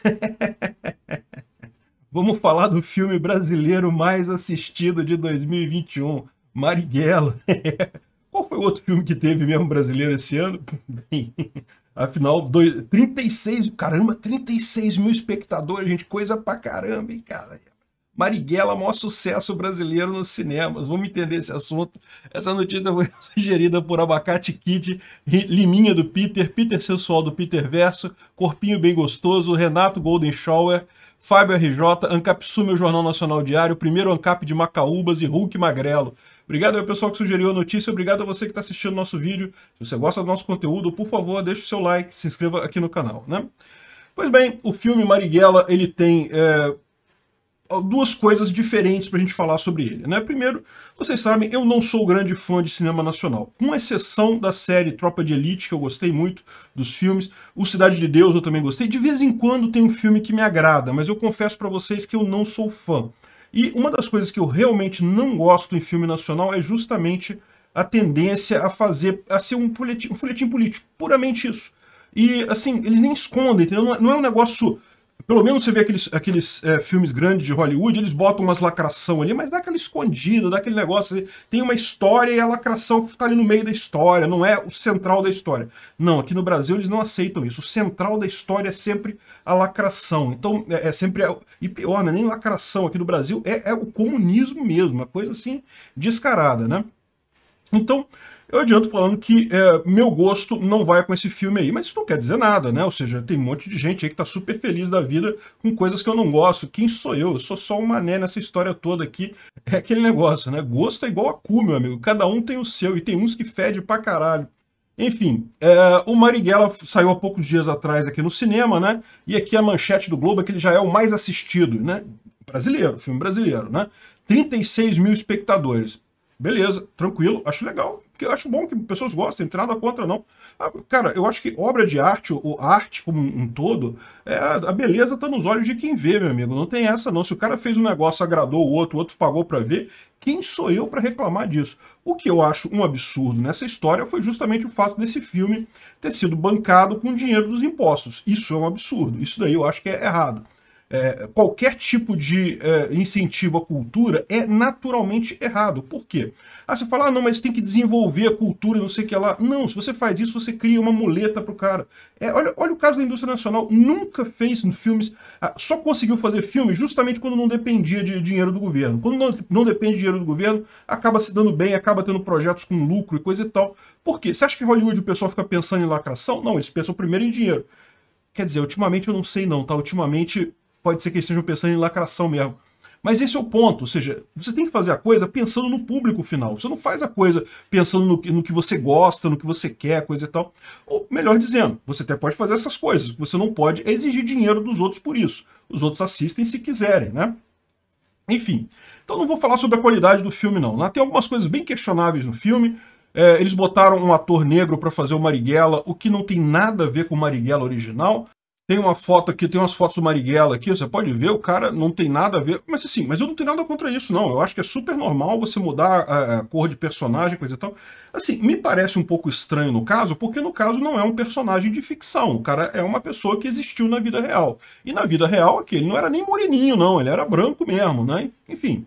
Vamos falar do filme brasileiro mais assistido de 2021, Marighella. Qual foi o outro filme que teve mesmo brasileiro esse ano? Afinal, dois, 36, caramba, 36 mil espectadores, gente, coisa pra caramba, hein, cara. Marighella, maior sucesso brasileiro nos cinemas. Vamos entender esse assunto. Essa notícia foi sugerida por Abacate Kid, Liminha do Peter, Peter Sensual do Peter Verso, Corpinho Bem Gostoso, Renato Golden Shower, Fábio RJ, ancap Ancapsume, o Jornal Nacional Diário, primeiro Ancap de Macaúbas e Hulk Magrelo. Obrigado ao pessoal que sugeriu a notícia, obrigado a você que está assistindo nosso vídeo. Se você gosta do nosso conteúdo, por favor, deixe o seu like, se inscreva aqui no canal, né? Pois bem, o filme Marighella, ele tem... É duas coisas diferentes para a gente falar sobre ele. Né? Primeiro, vocês sabem, eu não sou grande fã de cinema nacional, com exceção da série Tropa de Elite, que eu gostei muito dos filmes, O Cidade de Deus eu também gostei, de vez em quando tem um filme que me agrada, mas eu confesso para vocês que eu não sou fã. E uma das coisas que eu realmente não gosto em filme nacional é justamente a tendência a fazer, a ser um folhetim, um folhetim político, puramente isso. E, assim, eles nem escondem, entendeu? Não é, é um negócio pelo menos você vê aqueles, aqueles é, filmes grandes de Hollywood, eles botam umas lacração ali, mas dá aquela escondida, dá aquele negócio ali. Tem uma história e a lacração está ali no meio da história, não é o central da história. Não, aqui no Brasil eles não aceitam isso. O central da história é sempre a lacração. Então, é, é sempre. e pior, né, nem lacração aqui no Brasil, é, é o comunismo mesmo, uma coisa assim descarada, né? Então, eu adianto falando que é, meu gosto não vai com esse filme aí, mas isso não quer dizer nada, né? Ou seja, tem um monte de gente aí que tá super feliz da vida com coisas que eu não gosto. Quem sou eu? Eu sou só um mané nessa história toda aqui. É aquele negócio, né? Gosto é igual a cu, meu amigo. Cada um tem o seu e tem uns que fede pra caralho. Enfim, é, o Marighella saiu há poucos dias atrás aqui no cinema, né? E aqui a manchete do Globo é que ele já é o mais assistido, né? Brasileiro, filme brasileiro, né? 36 mil espectadores. Beleza, tranquilo, acho legal, que eu acho bom que pessoas gostem, não tem nada contra, não. Ah, cara, eu acho que obra de arte, ou arte como um todo, é, a beleza tá nos olhos de quem vê, meu amigo. Não tem essa, não. Se o cara fez um negócio, agradou o outro, o outro pagou para ver, quem sou eu para reclamar disso? O que eu acho um absurdo nessa história foi justamente o fato desse filme ter sido bancado com dinheiro dos impostos. Isso é um absurdo. Isso daí eu acho que é errado é, qualquer tipo de é, incentivo à cultura é naturalmente errado. Por quê? Ah, você fala, ah, não, mas tem que desenvolver a cultura, não sei o que lá. Não, se você faz isso, você cria uma muleta pro cara. É, olha, olha o caso da indústria nacional, nunca fez filmes, ah, só conseguiu fazer filmes justamente quando não dependia de dinheiro do governo. Quando não, não depende de dinheiro do governo, acaba se dando bem, acaba tendo projetos com lucro e coisa e tal. Por quê? Você acha que Hollywood o pessoal fica pensando em lacração? Não, eles pensam primeiro em dinheiro. Quer dizer, ultimamente eu não sei não, tá? Ultimamente pode ser que estejam pensando em lacração mesmo. Mas esse é o ponto, ou seja, você tem que fazer a coisa pensando no público final. Você não faz a coisa pensando no que, no que você gosta, no que você quer, coisa e tal. Ou, melhor dizendo, você até pode fazer essas coisas. Você não pode exigir dinheiro dos outros por isso. Os outros assistem se quiserem, né? Enfim, então não vou falar sobre a qualidade do filme, não. Né? Tem algumas coisas bem questionáveis no filme. É, eles botaram um ator negro para fazer o Marighella, o que não tem nada a ver com o Marighella original. Tem uma foto aqui, tem umas fotos do Marighella aqui, você pode ver, o cara não tem nada a ver. Mas assim, mas eu não tenho nada contra isso, não. Eu acho que é super normal você mudar a, a cor de personagem, coisa e tal. Assim, me parece um pouco estranho no caso, porque no caso não é um personagem de ficção. O cara é uma pessoa que existiu na vida real. E na vida real, aqui, ele não era nem moreninho, não. Ele era branco mesmo, né? Enfim.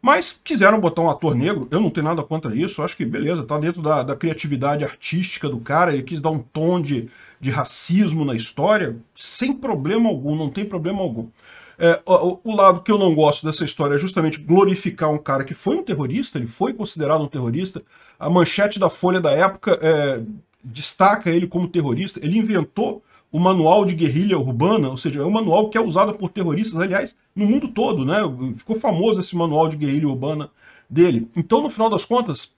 Mas quiseram botar um ator negro, eu não tenho nada contra isso, acho que beleza, tá dentro da, da criatividade artística do cara, ele quis dar um tom de, de racismo na história, sem problema algum, não tem problema algum. É, o, o, lado que eu não gosto dessa história é justamente glorificar um cara que foi um terrorista, ele foi considerado um terrorista. A manchete da Folha da época é, destaca ele como terrorista. Ele inventou o manual de guerrilha urbana, ou seja, é um manual que é usado por terroristas, aliás, no mundo todo, né? Ficou famoso esse manual de guerrilha urbana dele. Então, no final das contas,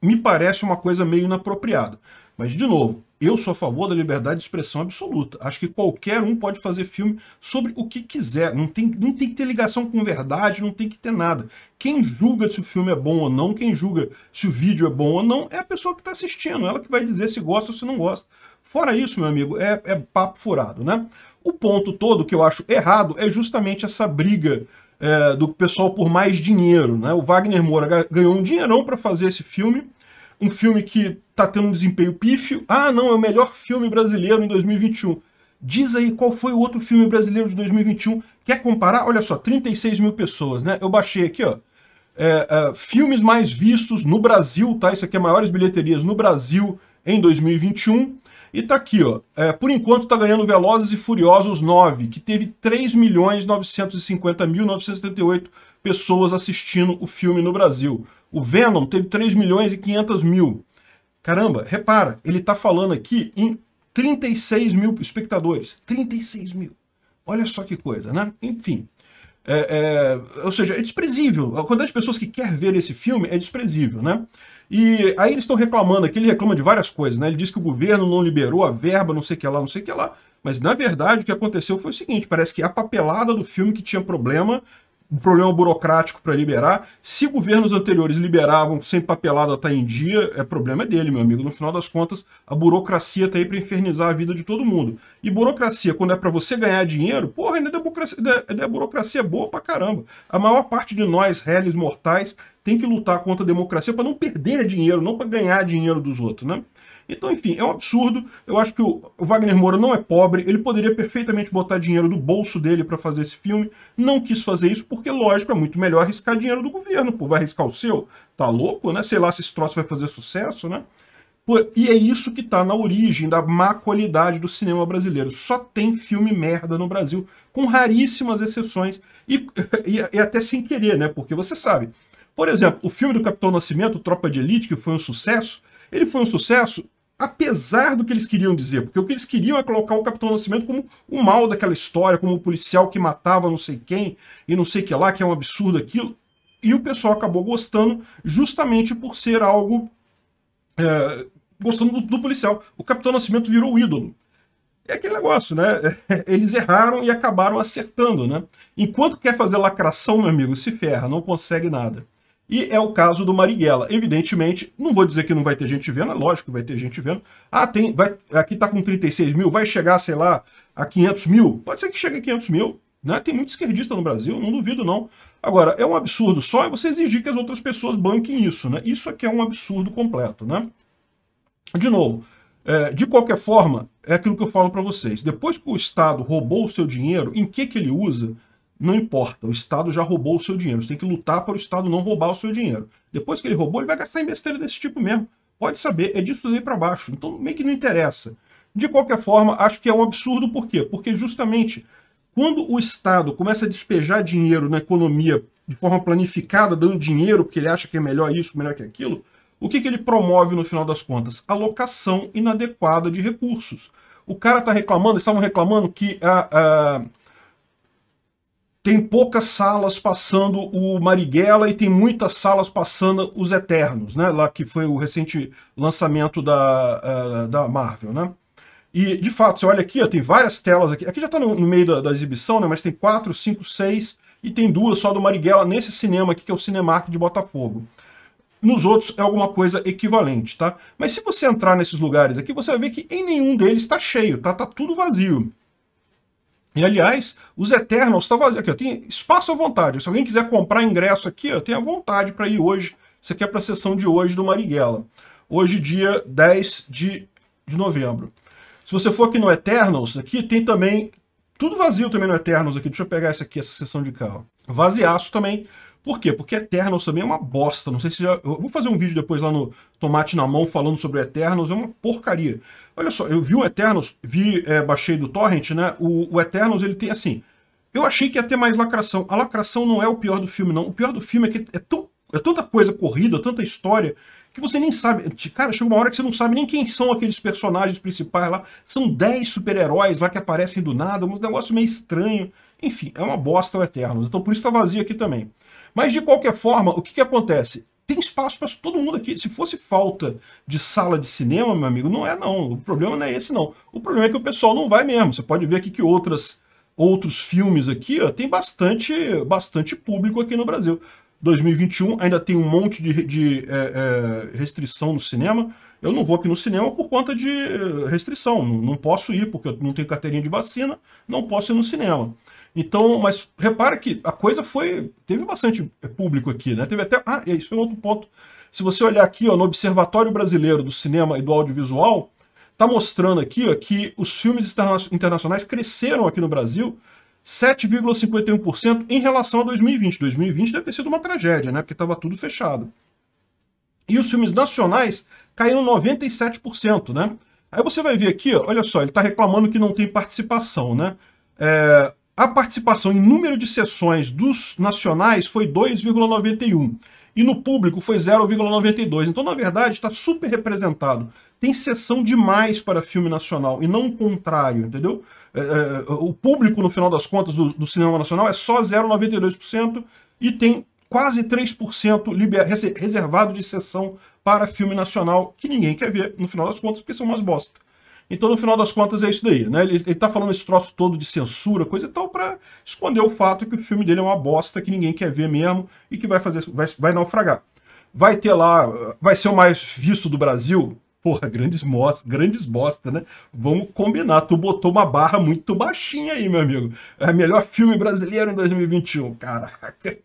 me parece uma coisa meio inapropriada. Mas, de novo, eu sou a favor da liberdade de expressão absoluta. Acho que qualquer um pode fazer filme sobre o que quiser. Não tem, não tem que ter ligação com verdade, não tem que ter nada. Quem julga se o filme é bom ou não, quem julga se o vídeo é bom ou não, é a pessoa que está assistindo. Ela que vai dizer se gosta ou se não gosta. Fora isso, meu amigo, é, é papo furado, né? O ponto todo que eu acho errado é justamente essa briga é, do pessoal por mais dinheiro. Né? O Wagner Moura ganhou um dinheirão para fazer esse filme um filme que está tendo um desempenho pífio. Ah, não, é o melhor filme brasileiro em 2021. Diz aí qual foi o outro filme brasileiro de 2021. Quer comparar? Olha só, 36 mil pessoas, né? Eu baixei aqui, ó. É, é, filmes mais vistos no Brasil, tá? Isso aqui é maiores bilheterias no Brasil em 2021. E tá aqui, ó. É, por enquanto tá ganhando Velozes e Furiosos 9, que teve 3.950.978 pessoas assistindo o filme no Brasil. O Venom teve 3.500.000. milhões e mil. Caramba, repara, ele tá falando aqui em 36 mil espectadores. 36 mil. Olha só que coisa, né? Enfim. É, é, ou seja, é desprezível. A quantidade de pessoas que quer ver esse filme é desprezível, né? E aí eles estão reclamando aqui, ele reclama de várias coisas, né? Ele diz que o governo não liberou a verba, não sei o que lá, não sei o que lá. Mas, na verdade, o que aconteceu foi o seguinte, parece que a papelada do filme que tinha problema um problema burocrático para liberar. Se governos anteriores liberavam sem papelada tá em dia, é problema dele, meu amigo. No final das contas, a burocracia tá aí para infernizar a vida de todo mundo. E burocracia, quando é para você ganhar dinheiro, porra, ainda é burocracia, é, ainda é burocracia boa pra caramba. A maior parte de nós, réis mortais, tem que lutar contra a democracia para não perder dinheiro, não para ganhar dinheiro dos outros, né? Então, enfim, é um absurdo. Eu acho que o Wagner Moura não é pobre, ele poderia perfeitamente botar dinheiro do bolso dele para fazer esse filme. Não quis fazer isso porque, lógico, é muito melhor arriscar dinheiro do governo, pô, vai arriscar o seu? Tá louco, né? Sei lá se esse troço vai fazer sucesso, né? E é isso que está na origem da má qualidade do cinema brasileiro. Só tem filme merda no Brasil, com raríssimas exceções, e, e, e, até sem querer, né? Porque você sabe. Por exemplo, o filme do Capitão Nascimento, Tropa de Elite, que foi um sucesso, ele foi um sucesso apesar do que eles queriam dizer, porque o que eles queriam é colocar o Capitão Nascimento como o mal daquela história, como o policial que matava não sei quem e não sei que lá, que é um absurdo aquilo. E o pessoal acabou gostando justamente por ser algo. É, gostando do, do policial. O Capitão Nascimento virou o ídolo é aquele negócio, né? Eles erraram e acabaram acertando, né? Enquanto quer fazer lacração, meu amigo, se ferra, não consegue nada. E é o caso do Marighella. Evidentemente, não vou dizer que não vai ter gente vendo, é lógico que vai ter gente vendo. Ah, tem, vai, aqui está com 36 mil, vai chegar, sei lá, a 500 mil? Pode ser que chegue a 500 mil. Né? Tem muito esquerdista no Brasil, não duvido não. Agora, é um absurdo só é você exigir que as outras pessoas banquem isso. Né? Isso aqui é um absurdo completo. Né? De novo, é, de qualquer forma, é aquilo que eu falo para vocês. Depois que o Estado roubou o seu dinheiro, em que, que ele usa? Não importa, o Estado já roubou o seu dinheiro. Você tem que lutar para o Estado não roubar o seu dinheiro. Depois que ele roubou, ele vai gastar em besteira desse tipo mesmo. Pode saber, é disso daí para baixo. Então, meio que não interessa. De qualquer forma, acho que é um absurdo, por quê? Porque justamente quando o Estado começa a despejar dinheiro na economia de forma planificada, dando dinheiro porque ele acha que é melhor isso, melhor que aquilo, o que, que ele promove no final das contas? Alocação inadequada de recursos. O cara está reclamando, eles estavam reclamando que a, a tem poucas salas passando o Marighella e tem muitas salas passando os Eternos, né? Lá que foi o recente lançamento da, uh, da Marvel, né? E, de fato, você olha aqui, ó, tem várias telas aqui. Aqui já está no, no, meio da, da, exibição, né? Mas tem quatro, cinco, seis e tem duas só do Marighella nesse cinema aqui, que é o Cinemark de Botafogo. Nos outros é alguma coisa equivalente, tá? Mas se você entrar nesses lugares aqui, você vai ver que em nenhum deles está cheio, tá? Tá tudo vazio. E aliás, os Eternals está vazio. Aqui, eu tenho espaço à vontade. Se alguém quiser comprar ingresso aqui, ó tenho a vontade para ir hoje. Isso aqui é para a sessão de hoje do Marighella. Hoje, dia 10 de, de novembro. Se você for aqui no Eternals, aqui tem também. Tudo vazio também no Eternals aqui. Deixa eu pegar essa aqui, essa sessão de carro. Vaziaço também. Por quê? Porque Eternals também é uma bosta. Não sei se já. Eu vou fazer um vídeo depois lá no Tomate na Mão falando sobre o Eternals, é uma porcaria. Olha só, eu vi o Eternals, vi, é, baixei do Torrent, né? O, o Eternals ele tem assim. Eu achei que ia ter mais lacração. A lacração não é o pior do filme, não. O pior do filme é que é, tão, é tanta coisa corrida, tanta história, que você nem sabe. Cara, chega uma hora que você não sabe nem quem são aqueles personagens principais lá. São 10 super-heróis lá que aparecem do nada, um negócio meio estranho. Enfim, é uma bosta o Eternos. Então por isso tá vazio aqui também. Mas, de qualquer forma, o que, que acontece? Tem espaço para todo mundo aqui. Se fosse falta de sala de cinema, meu amigo, não é não. O problema não é esse, não. O problema é que o pessoal não vai mesmo. Você pode ver aqui que outras, outros filmes aqui, ó, tem bastante, bastante público aqui no Brasil. 2021 ainda tem um monte de, de é, é, restrição no cinema. Eu não vou aqui no cinema por conta de eh, restrição. Não, não posso ir porque eu não tenho carteirinha de vacina, não posso ir no cinema. Então, mas repara que a coisa foi. Teve bastante é, público aqui, né? Teve até. Ah, é, isso foi é outro ponto. Se você olhar aqui ó, no Observatório Brasileiro do Cinema e do Audiovisual, tá mostrando aqui ó, que os filmes internacionais cresceram aqui no Brasil 7,51% em relação a 2020. 2020 deve ter sido uma tragédia, né? Porque estava tudo fechado. E os filmes nacionais caíram 97%, né? Aí você vai ver aqui, ó, olha só, ele está reclamando que não tem participação, né? É, a participação em número de sessões dos nacionais foi 2,91 e no público foi 0,92. Então, na verdade, está super representado. Tem sessão demais para filme nacional e não o contrário, entendeu? É, é, é, o público, no final das contas, do, cinema nacional é só 0,92% e tem quase 3% reservado de sessão para filme nacional que ninguém quer ver, no final das contas, porque são umas bosta. Então, no final das contas, é isso daí, né? Ele, ele tá falando esse troço todo de censura, coisa e tal, para esconder o fato que o filme dele é uma bosta, que ninguém quer ver mesmo e que vai fazer, vai, vai naufragar. Vai ter lá, vai ser o mais visto do Brasil? Porra, grandes, mostra, grandes bosta, né? Vamos combinar, tu botou uma barra muito baixinha aí, meu amigo. É melhor filme brasileiro em 2021, cara.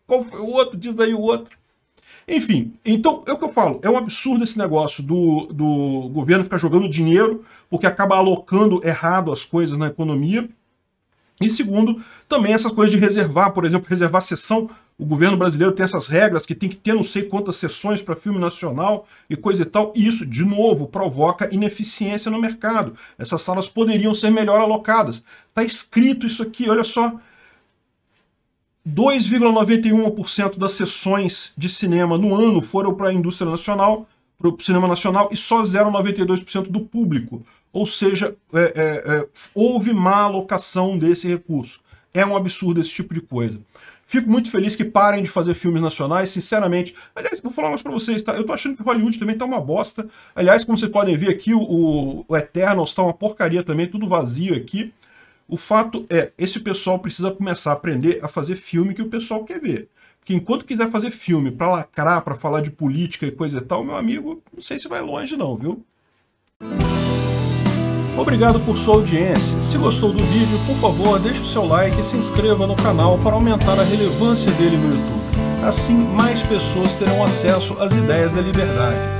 Qual foi o outro? Diz aí o outro. Enfim, então é o que eu falo, é um absurdo esse negócio do, do governo ficar jogando dinheiro, porque acaba alocando errado as coisas na economia. E segundo, também essas coisas de reservar, por exemplo, reservar sessão. O governo brasileiro tem essas regras que tem que ter não sei quantas sessões para filme nacional e coisa e tal. E isso, de novo, provoca ineficiência no mercado. Essas salas poderiam ser melhor alocadas. Está escrito isso aqui, olha só 2,91% das sessões de cinema no ano foram para a indústria nacional, para o cinema nacional, e só 0,92% do público. Ou seja, é, é, é, houve má alocação desse recurso. É um absurdo esse tipo de coisa. Fico muito feliz que parem de fazer filmes nacionais, sinceramente. Aliás, vou falar mais para vocês, tá? Eu tô achando que Hollywood também tá uma bosta. Aliás, como vocês podem ver aqui, o, o Eternals tá uma porcaria também, tudo vazio aqui. O fato é, esse pessoal precisa começar a aprender a fazer filme que o pessoal quer ver. Porque enquanto quiser fazer filme para lacrar, para falar de política e coisa e tal, meu amigo, não sei se vai longe não, viu? Obrigado por sua audiência. Se gostou do vídeo, por favor, deixe o seu like e se inscreva no canal para aumentar a relevância dele no YouTube. Assim, mais pessoas terão acesso às ideias da liberdade